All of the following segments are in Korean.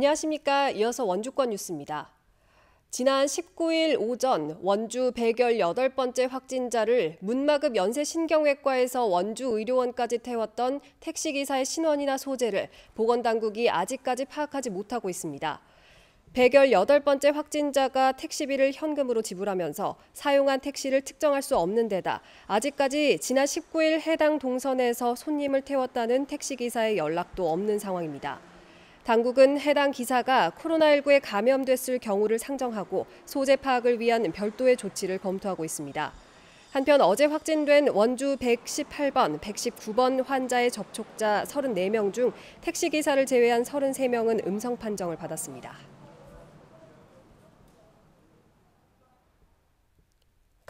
안녕하십니까. 이어서 원주권 뉴스입니다. 지난 19일 오전 원주 118번째 확진자를 문마급 연쇄신경외과에서 원주의료원까지 태웠던 택시기사의 신원이나 소재를 보건당국이 아직까지 파악하지 못하고 있습니다. 118번째 확진자가 택시비를 현금으로 지불하면서 사용한 택시를 특정할 수 없는 데다 아직까지 지난 19일 해당 동선에서 손님을 태웠다는 택시기사의 연락도 없는 상황입니다. 당국은 해당 기사가 코로나19에 감염됐을 경우를 상정하고 소재 파악을 위한 별도의 조치를 검토하고 있습니다. 한편 어제 확진된 원주 118번, 119번 환자의 접촉자 34명 중 택시기사를 제외한 33명은 음성 판정을 받았습니다.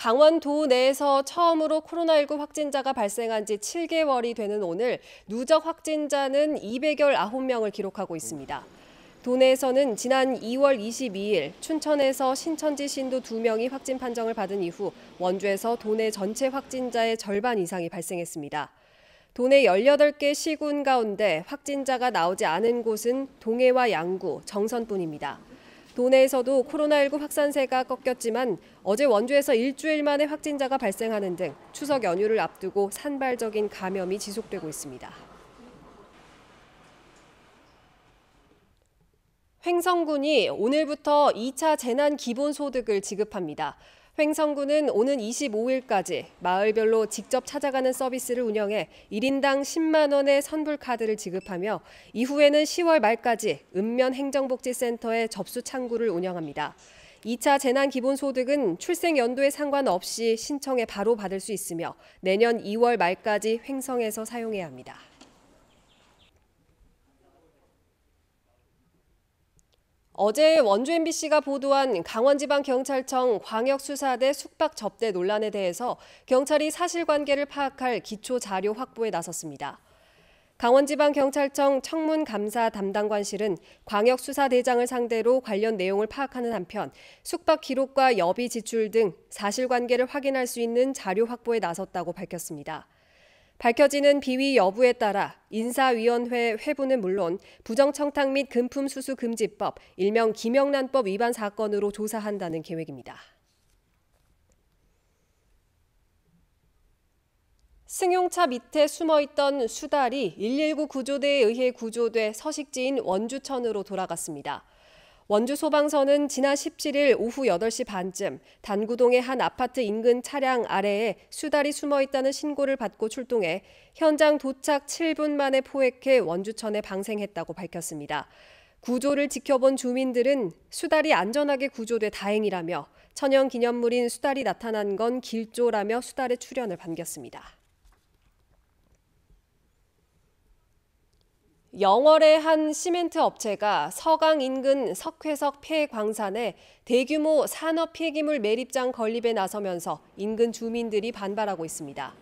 강원도 내에서 처음으로 코로나19 확진자가 발생한 지 7개월이 되는 오늘 누적 확진자는 2 1 9명을 기록하고 있습니다. 도내에서는 지난 2월 22일 춘천에서 신천지 신도 2명이 확진 판정을 받은 이후 원주에서 도내 전체 확진자의 절반 이상이 발생했습니다. 도내 18개 시군 가운데 확진자가 나오지 않은 곳은 동해와 양구, 정선뿐입니다. 도내에서도 코로나19 확산세가 꺾였지만 어제 원주에서 일주일 만에 확진자가 발생하는 등 추석 연휴를 앞두고 산발적인 감염이 지속되고 있습니다. 횡성군이 오늘부터 2차 재난기본소득을 지급합니다. 횡성구는 오는 25일까지 마을별로 직접 찾아가는 서비스를 운영해 1인당 10만 원의 선불 카드를 지급하며 이후에는 10월 말까지 읍면 행정복지센터에 접수 창구를 운영합니다. 2차 재난기본소득은 출생 연도에 상관없이 신청에 바로 받을 수 있으며 내년 2월 말까지 횡성에서 사용해야 합니다. 어제 원주 MBC가 보도한 강원지방경찰청 광역수사대 숙박 접대 논란에 대해서 경찰이 사실관계를 파악할 기초 자료 확보에 나섰습니다. 강원지방경찰청 청문감사 담당관실은 광역수사대장을 상대로 관련 내용을 파악하는 한편 숙박 기록과 여비 지출 등 사실관계를 확인할 수 있는 자료 확보에 나섰다고 밝혔습니다. 밝혀지는 비위 여부에 따라 인사위원회 회부는 물론 부정청탁 및 금품수수금지법, 일명 김영란법 위반 사건으로 조사한다는 계획입니다. 승용차 밑에 숨어있던 수달이 119 구조대에 의해 구조돼 서식지인 원주천으로 돌아갔습니다. 원주 소방서는 지난 17일 오후 8시 반쯤 단구동의 한 아파트 인근 차량 아래에 수달이 숨어 있다는 신고를 받고 출동해 현장 도착 7분 만에 포획해 원주천에 방생했다고 밝혔습니다. 구조를 지켜본 주민들은 수달이 안전하게 구조돼 다행이라며 천연 기념물인 수달이 나타난 건 길조라며 수달의 출현을 반겼습니다. 영월의 한 시멘트 업체가 서강 인근 석회석 폐광산에 대규모 산업 폐기물 매립장 건립에 나서면서 인근 주민들이 반발하고 있습니다.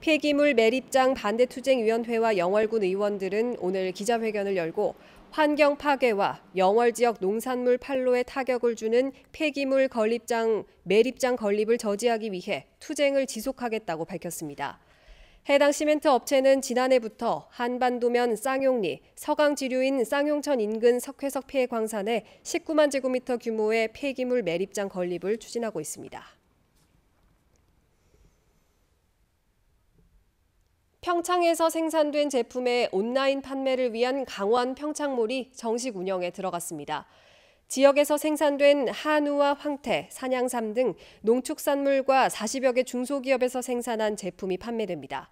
폐기물 매립장 반대투쟁위원회와 영월군 의원들은 오늘 기자회견을 열고 환경 파괴와 영월 지역 농산물 판로에 타격을 주는 폐기물 건립장 매립장 건립을 저지하기 위해 투쟁을 지속하겠다고 밝혔습니다. 해당 시멘트 업체는 지난해부터 한반도면 쌍용리, 서강지류인 쌍용천 인근 석회석 폐 광산에 19만 제곱미터 규모의 폐기물 매립장 건립을 추진하고 있습니다. 평창에서 생산된 제품의 온라인 판매를 위한 강원 평창몰이 정식 운영에 들어갔습니다. 지역에서 생산된 한우와 황태, 산양삼 등 농축산물과 40여 개 중소기업에서 생산한 제품이 판매됩니다.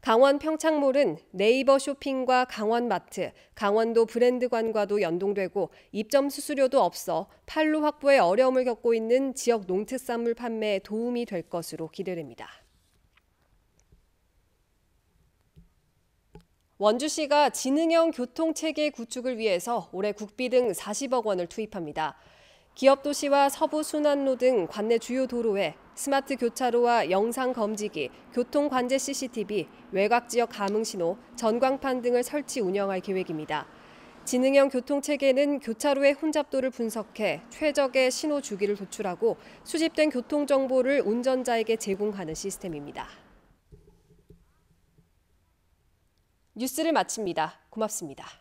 강원 평창몰은 네이버 쇼핑과 강원마트, 강원도 브랜드관과도 연동되고 입점 수수료도 없어 판로 확보에 어려움을 겪고 있는 지역 농특산물 판매에 도움이 될 것으로 기대됩니다. 원주시가 지능형 교통체계 구축을 위해서 올해 국비 등 40억 원을 투입합니다. 기업도시와 서부순환로 등 관내 주요 도로에 스마트 교차로와 영상 검지기, 교통관제 CCTV, 외곽지역 감응신호, 전광판 등을 설치 운영할 계획입니다. 지능형 교통체계는 교차로의 혼잡도를 분석해 최적의 신호 주기를 도출하고 수집된 교통정보를 운전자에게 제공하는 시스템입니다. 뉴스를 마칩니다. 고맙습니다.